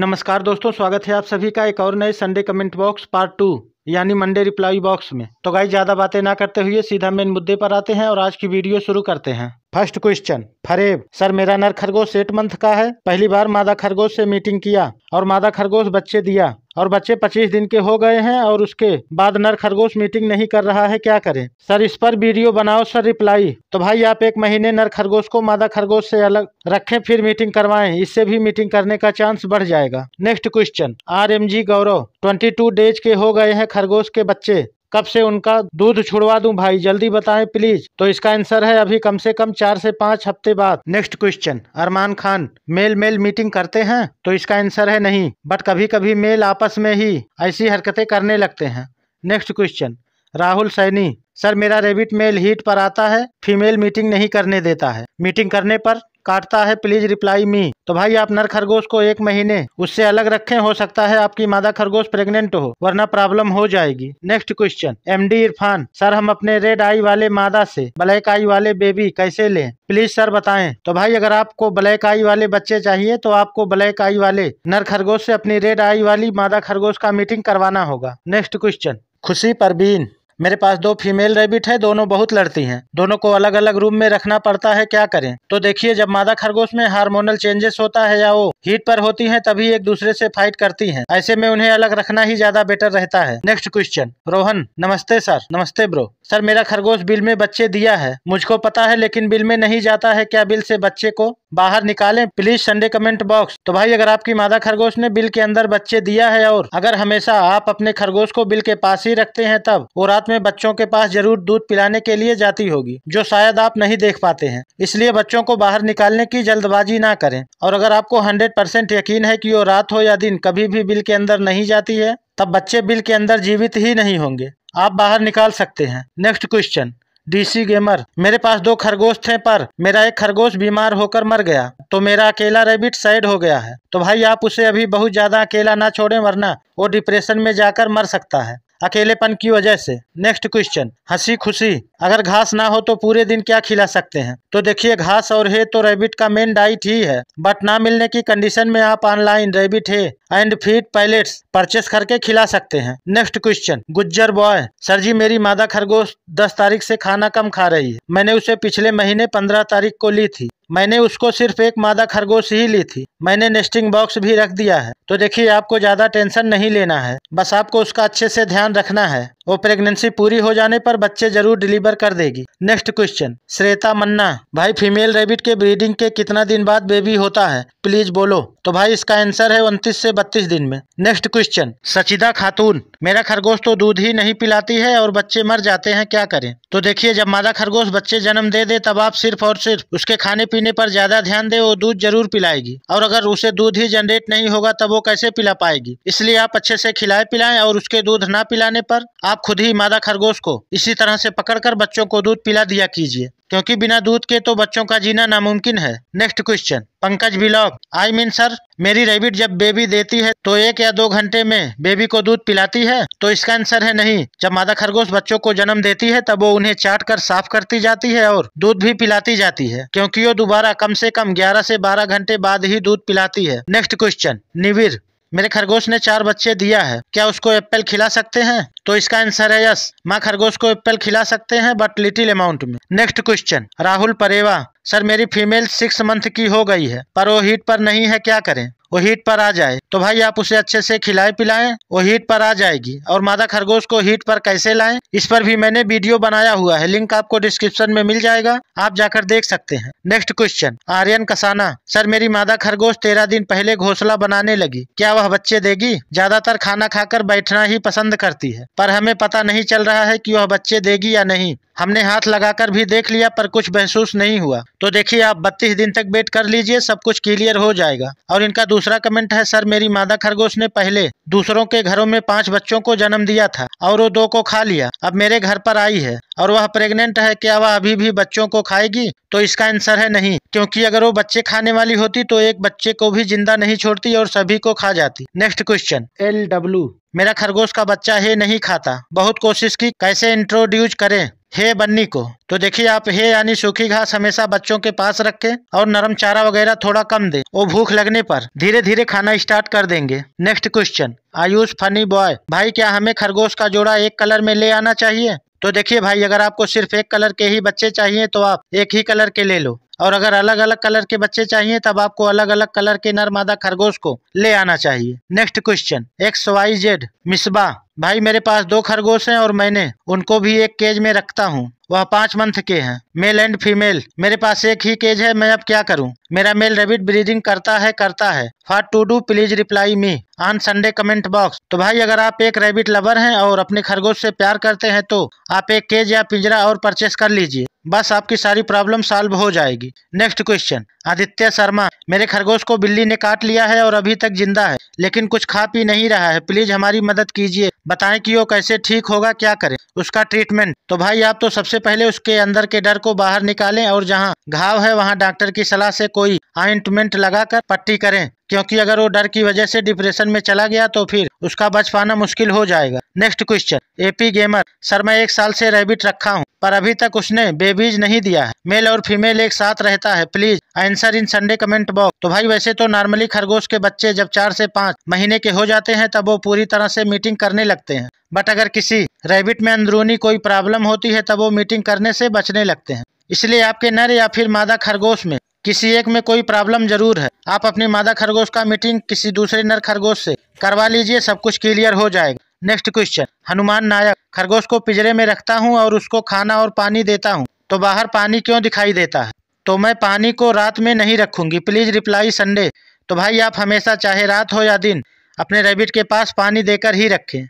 नमस्कार दोस्तों स्वागत है आप सभी का एक और नए Sunday comment box part two यानी मंडे रिप्लाई बॉक्स में तो गाई ज़्यादा बातें ना करते हुए सीधा मेन मुद्दे पर आते हैं और आज की वीडियो शुरू करते हैं फर्स्ट क्वेश्चन फरेब सर मेरा नर खरगोश एट मंथ का है पहली बार मादा खरगोश से मीटिंग किया और मादा खरगोश बच्चे दिया और बच्चे 25 दिन के हो गए हैं और उसके बाद नर खरगोश मीटिंग नहीं कर रहा है क्या करें सर इस पर वीडियो बनाओ सर रिप्लाई तो भाई आप एक महीने नर खरगोश को मादा खरगोश से अलग रखें फिर मीटिंग करवाएं इससे भी मीटिंग करने का चांस बढ़ जाएगा next question R M G Gaurav twenty two days के हो गए हैं खरगोश के बच्चे कब से उनका दूध छुड़वा दूं भाई जल्दी बताएं प्लीज तो इसका आंसर है अभी कम से कम चार से पाँच हफ्ते बाद next question Arman Khan male male meeting करते हैं तो इसका आंसर है नहीं बट कभी कभी मेल आपस में ही ऐसी हरकतें करने लगते हैं next question Rahul Saini sir मेरा रेबिट मेल हीट पर आता है फीमेल मीटिंग नहीं करने देता है मीटिंग करने पर काटता है प्लीज रिप्लाई मी तो भाई आप नर खरगोश को एक महीने उससे अलग रखें हो सकता है आपकी मादा खरगोश प्रेग्नेंट हो वरना प्रॉब्लम हो जाएगी next question MD Irfan sir हम अपने रेड आई वाले मादा से ब्लैक आई वाले बेबी कैसे लें प्लीज सर बताएं तो भाई अगर आपको ब्लैक आई वाले बच्चे चाहिए तो आपको ब्लैक आई वाले नर खरगोश से अपनी रेड आई वाली मादा खरगोश का मीटिंग करवाना होगा नेक्स्ट क्वेश्चन खुशी परवीन मेरे पास दो फीमेल रेबिट है दोनों बहुत लड़ती हैं दोनों को अलग अलग रूम में रखना पड़ता है क्या करें तो देखिए जब मादा खरगोश में हार्मोनल चेंजेस होता है या वो हीट पर होती हैं तभी एक दूसरे से फाइट करती हैं ऐसे में उन्हें अलग रखना ही ज्यादा बेटर रहता है नेक्स्ट क्वेश्चन रोहन नमस्ते सर नमस्ते ब्रो सर मेरा खरगोश बिल में बच्चे दिया है मुझको पता है लेकिन बिल में नहीं जाता है क्या बिल से बच्चे को बाहर निकालें प्लीज संडे कमेंट बॉक्स तो भाई अगर आपकी मादा खरगोश ने बिल के अंदर बच्चे दिया है और अगर हमेशा आप अपने खरगोश को बिल के पास ही रखते हैं तब वो रात में बच्चों के पास जरूर दूध पिलाने के लिए जाती होगी जो शायद आप नहीं देख पाते हैं इसलिए बच्चों को बाहर निकालने की जल्दबाजी ना करें और अगर आपको हंड्रेड यकीन है की वो रात हो या दिन कभी भी बिल के अंदर नहीं जाती है तब बच्चे बिल के अंदर जीवित ही नहीं होंगे आप बाहर निकाल सकते हैं नेक्स्ट क्वेश्चन डीसी गेमर मेरे पास दो खरगोश थे पर मेरा एक खरगोश बीमार होकर मर गया तो मेरा अकेला रेबिट साइड हो गया है तो भाई आप उसे अभी बहुत ज्यादा अकेला ना छोड़ें वरना वो डिप्रेशन में जाकर मर सकता है अकेलेपन की वजह से नेक्स्ट क्वेश्चन हंसी खुशी अगर घास ना हो तो पूरे दिन क्या खिला सकते हैं तो देखिए घास और हे तो रेबिट का मेन डाइट ही है बट ना मिलने की कंडीशन में आप online rabbit hay and feed pellets purchase करके खिला सकते हैं next question Gujjar boy sir ji मेरी मादा खरगोश दस तारीख से खाना कम खा रही है मैंने उसे पिछले महीने पंद्रह तारीख को ली थी मैंने उसको सिर्फ एक मादा खरगोश ही ली थी मैंने नेस्टिंग बॉक्स भी रख दिया है तो देखिए आपको ज्यादा टेंशन नहीं लेना है बस आपको उसका अच्छे से ध्यान रखना है वो प्रेगनेंसी पूरी हो जाने पर बच्चे जरूर डिलीवर कर देगी नेक्स्ट क्वेश्चन श्रेता मन्ना भाई फीमेल रेबिट के ब्रीडिंग के कितना दिन बाद बेबी होता है प्लीज बोलो तो भाई इसका आंसर है उनतीस से बत्तीस दिन में नेक्स्ट क्वेश्चन सचिदा खातून मेरा खरगोश तो दूध ही नहीं पिलाती है और बच्चे मर जाते हैं क्या करें तो देखिए जब मादा खरगोश बच्चे जन्म दे दे तब आप सिर्फ और सिर्फ उसके खाने पीने पर ज्यादा ध्यान दे वो दूध जरूर पिलाएगी और अगर उसे दूध ही जनरेट नहीं होगा तब वो कैसे पिला पाएगी इसलिए आप अच्छे से खिलाए पिलाएं और उसके दूध ना पिलाने पर आप आप खुद ही मादा खरगोश को इसी तरह से पकड़कर बच्चों को दूध पिला दिया कीजिए क्योंकि बिना दूध के तो बच्चों का जीना नामुमकिन है नेक्स्ट क्वेश्चन पंकज बिलॉक आई मीन सर मेरी रेबिट जब बेबी देती है तो एक या दो घंटे में बेबी को दूध पिलाती है तो इसका आंसर है नहीं जब मादा खरगोश बच्चों को जन्म देती है तब वो उन्हें चाट कर साफ करती जाती है और दूध भी पिलाती जाती है क्योंकि वो दोबारा कम से कम 11 से 12 घंटे बाद ही दूध पिलाती है नेक्स्ट क्वेश्चन निविर मेरे खरगोश ने चार बच्चे दिया है क्या उसको एप्पल खिला सकते हैं तो इसका आंसर है यस माँ खरगोश को एप्पल खिला सकते हैं बट लिटिल अमाउंट में next question Rahul Pareva sir मेरी फीमेल सिक्स मंथ की हो गई है पर वो हीट पर नहीं है क्या करें वो हीट पर आ जाए तो भाई आप उसे अच्छे से खिलाए पिलाएं वो हीट पर आ जाएगी और मादा खरगोश को हीट पर कैसे लाएं इस पर भी मैंने वीडियो बनाया हुआ है लिंक आपको डिस्क्रिप्शन में मिल जाएगा आप जाकर देख सकते हैं next question Aryan Kasana sir मेरी मादा खरगोश तेरह दिन पहले घोसला बनाने लगी क्या वह बच्चे देगी ज्यादातर खाना खाकर बैठना ही पसंद करती है पर हमें पता नहीं चल रहा है कि वह बच्चे देगी या नहीं हमने हाथ लगाकर भी देख लिया पर कुछ महसूस नहीं हुआ तो देखिए आप बत्तीस दिन तक वेट कर लीजिए सब कुछ क्लियर हो जाएगा और इनका दूसरा कमेंट है सर मेरी मादा खरगोश ने पहले दूसरों के घरों में पांच बच्चों को जन्म दिया था और वो दो को खा लिया अब मेरे घर पर आई है और वह प्रेग्नेंट है क्या वह अभी भी बच्चों को खाएगी तो इसका आंसर है नहीं क्योंकि अगर वो बच्चे खाने वाली होती तो एक बच्चे को भी जिंदा नहीं छोड़ती और सभी को खा जाती नेक्स्ट क्वेश्चन एल डब्ल्यू मेरा खरगोश का बच्चा हे नहीं खाता बहुत कोशिश की कैसे इंट्रोड्यूज करें हे बन्नी को तो देखिए आप हे यानी सूखी घास हमेशा बच्चों के पास रखें और नरम चारा वगैरह थोड़ा कम दें वो भूख लगने पर धीरे धीरे खाना स्टार्ट कर देंगे next question Ayush funny boy भाई क्या हमें खरगोश का जोड़ा एक कलर में ले आना चाहिए तो देखिए भाई अगर आपको सिर्फ एक कलर के ही बच्चे चाहिए तो आप एक ही कलर के ले लो और अगर अलग अलग कलर के बच्चे चाहिए तब आपको अलग अलग कलर के नर मादा खरगोश को ले आना चाहिए next question X Y Z Misba भाई मेरे पास दो खरगोश हैं और मैंने उनको भी एक केज में रखता हूँ वह पांच मंथ के हैं मेल एंड फीमेल मेरे पास एक ही केज है मैं अब क्या करूं? मेरा मेल रेबिट ब्रीडिंग करता है करता है for to do please reply me on Sunday comment box तो भाई अगर आप एक रेबिट लवर हैं और अपने खरगोश से प्यार करते हैं तो आप एक केज या पिंजरा और परचेस कर लीजिए बस आपकी सारी प्रॉब्लम सॉल्व हो जाएगी नेक्स्ट क्वेश्चन आदित्य शर्मा मेरे खरगोश को बिल्ली ने काट लिया है और अभी तक जिंदा है लेकिन कुछ खा पी नहीं रहा है प्लीज हमारी मदद कीजिए बताएं कि वो कैसे ठीक होगा क्या करें उसका ट्रीटमेंट तो भाई आप तो सबसे पहले उसके अंदर के डर को बाहर निकालें और जहाँ घाव है वहाँ डॉक्टर की सलाह से कोई आइंटमेंट लगाकर पट्टी करें क्योंकि अगर वो डर की वजह से डिप्रेशन में चला गया तो फिर उसका बच पाना मुश्किल हो जाएगा next question AP gamer sir मैं एक साल से रेबिट रखा हूँ पर अभी तक उसने बेबीज नहीं दिया है मेल और फीमेल एक साथ रहता है please answer in Sunday comment box तो भाई वैसे तो नॉर्मली खरगोश के बच्चे जब चार से पाँच महीने के हो जाते हैं तब वो पूरी तरह से मीटिंग करने लगते हैं बट अगर किसी रैबिट में अंदरूनी कोई प्रॉब्लम होती है तब वो मीटिंग करने से बचने लगते हैं इसलिए आपके नर या फिर मादा खरगोश में किसी एक में कोई प्रॉब्लम जरूर है आप अपनी मादा खरगोश का मीटिंग किसी दूसरे नर खरगोश से करवा लीजिए सब कुछ क्लियर हो जाएगा नेक्स्ट क्वेश्चन हनुमान नायक खरगोश को पिजरे में रखता हूँ और उसको खाना और पानी देता हूँ तो बाहर पानी क्यों दिखाई देता है तो मैं पानी को रात में नहीं रखूंगी प्लीज रिप्लाई संडे तो भाई आप हमेशा चाहे रात हो या दिन अपने रैबिट के पास पानी देकर ही रखें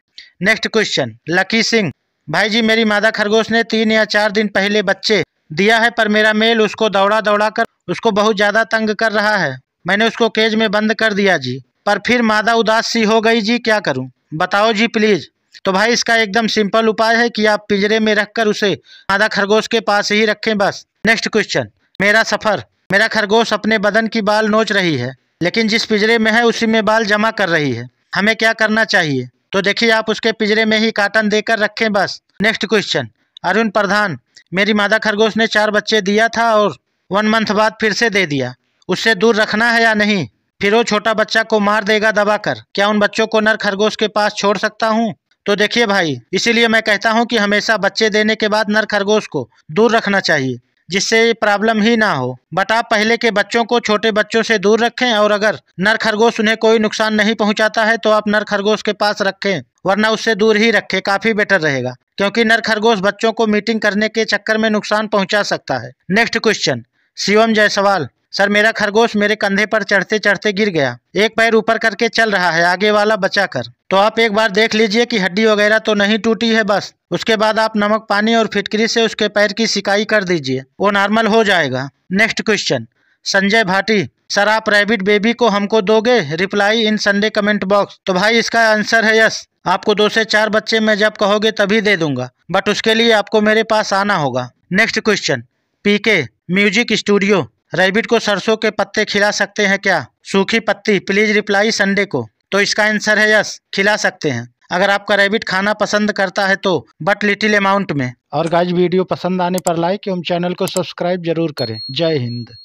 नेक्स्ट क्वेश्चन लकी सिंह भाई जी मेरी मादा खरगोश ने तीन या चार दिन पहले बच्चे दिया है पर मेरा मेल उसको दौड़ा दौड़ा कर उसको बहुत ज़्यादा तंग कर रहा है मैंने उसको केज में बंद कर दिया जी पर फिर मादा उदास सी हो गई जी क्या करूं बताओ जी प्लीज़ तो भाई इसका एकदम सिंपल उपाय है कि आप पिंजरे में रखकर उसे मादा खरगोश के पास ही रखें बस नेक्स्ट क्वेश्चन मेरा सफ़र मेरा खरगोश अपने बदन की बाल नोच रही है लेकिन जिस पिंजरे में है उसी में बाल जमा कर रही है हमें क्या करना चाहिए तो देखिए आप उसके पिंजरे में ही काटन देकर रखें बस नेक्स्ट क्वेश्चन अरुण प्रधान मेरी मादा खरगोश ने चार बच्चे दिया था और वन मंथ बाद फिर से दे दिया उससे दूर रखना है या नहीं फिर वो छोटा बच्चा को मार देगा दबाकर क्या उन बच्चों को नर खरगोश के पास छोड़ सकता हूँ तो देखिए भाई इसीलिए मैं कहता हूँ कि हमेशा बच्चे देने के बाद नर खरगोश को दूर रखना चाहिए जिससे प्रॉब्लम ही ना हो बट आप पहले के बच्चों को छोटे बच्चों से दूर रखें और अगर नर खरगोश उन्हें कोई नुकसान नहीं पहुंचाता है तो आप नर खरगोश के पास रखें वरना उससे दूर ही रखें काफ़ी बेटर रहेगा क्योंकि नर खरगोश बच्चों को मीटिंग करने के चक्कर में नुकसान पहुँचा सकता है next question Shivam Jaiswal sir मेरा खरगोश मेरे कंधे पर चढ़ते चढ़ते गिर गया एक पैर ऊपर करके चल रहा है आगे वाला बचा कर तो आप एक बार देख लीजिए कि हड्डी वगैरह तो नहीं टूटी है बस उसके बाद आप नमक पानी और फिटकरी से उसके पैर की सिकाई कर दीजिए वो नॉर्मल हो जाएगा next question Sanjay Bhati sir आप रैबिट बेबी को हमको दोगे reply in Sunday comment box तो भाई इसका आंसर है यस आपको दो से चार बच्चे मैं जब कहोगे तभी दे दूंगा बट उसके लिए आपको मेरे पास आना होगा next question PK music studio rabbit को सरसों के पत्ते खिला सकते हैं क्या सूखी पत्ती प्लीज रिप्लाई संडे को तो इसका आंसर है यस खिला सकते हैं अगर आपका रैबिट खाना पसंद करता है तो बट लिटिल अमाउंट में और गाइज वीडियो पसंद आने पर लाइक एवं चैनल को सब्सक्राइब जरूर करें जय हिंद